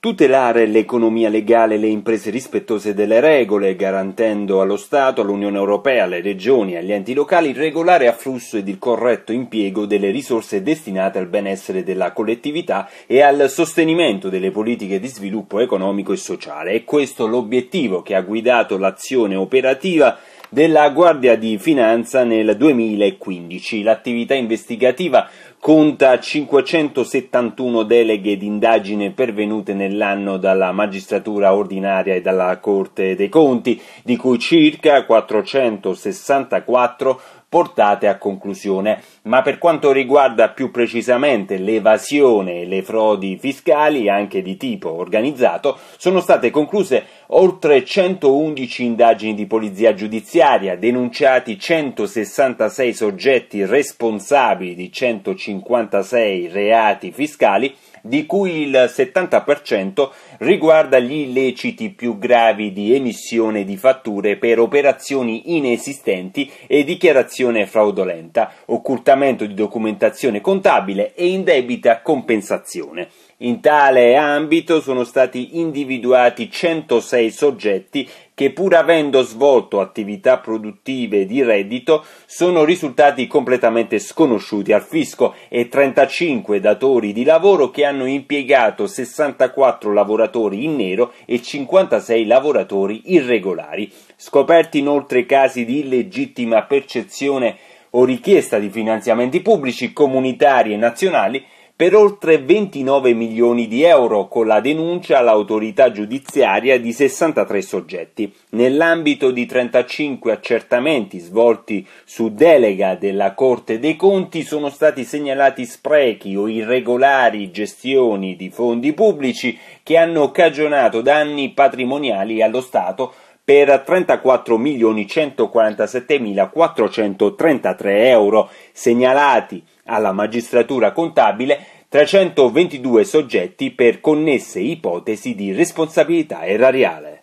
tutelare l'economia legale e le imprese rispettose delle regole, garantendo allo Stato, all'Unione Europea, alle regioni e agli enti locali il regolare afflusso ed il corretto impiego delle risorse destinate al benessere della collettività e al sostenimento delle politiche di sviluppo economico e sociale. È questo l'obiettivo che ha guidato l'azione operativa della Guardia di Finanza nel 2015. L'attività investigativa conta 571 deleghe d'indagine pervenute nell'anno dalla magistratura ordinaria e dalla Corte dei Conti, di cui circa 464 portate a conclusione. Ma per quanto riguarda più precisamente l'evasione e le frodi fiscali, anche di tipo organizzato, sono state concluse oltre 111 indagini di polizia giudiziaria, denunciati 166 soggetti responsabili di 156 reati fiscali, di cui il 70% riguarda gli illeciti più gravi di emissione di fatture per operazioni inesistenti e dichiarazione fraudolenta, occultamento di documentazione contabile e indebita compensazione. In tale ambito sono stati individuati 106 soggetti che pur avendo svolto attività produttive di reddito sono risultati completamente sconosciuti al fisco e 35 datori di lavoro che hanno impiegato 64 lavoratori in nero e 56 lavoratori irregolari. Scoperti inoltre casi di illegittima percezione o richiesta di finanziamenti pubblici comunitari e nazionali per oltre 29 milioni di euro con la denuncia all'autorità giudiziaria di 63 soggetti. Nell'ambito di 35 accertamenti svolti su delega della Corte dei Conti sono stati segnalati sprechi o irregolari gestioni di fondi pubblici che hanno cagionato danni patrimoniali allo Stato per 34.147.433 euro segnalati alla magistratura contabile 322 soggetti per connesse ipotesi di responsabilità erariale.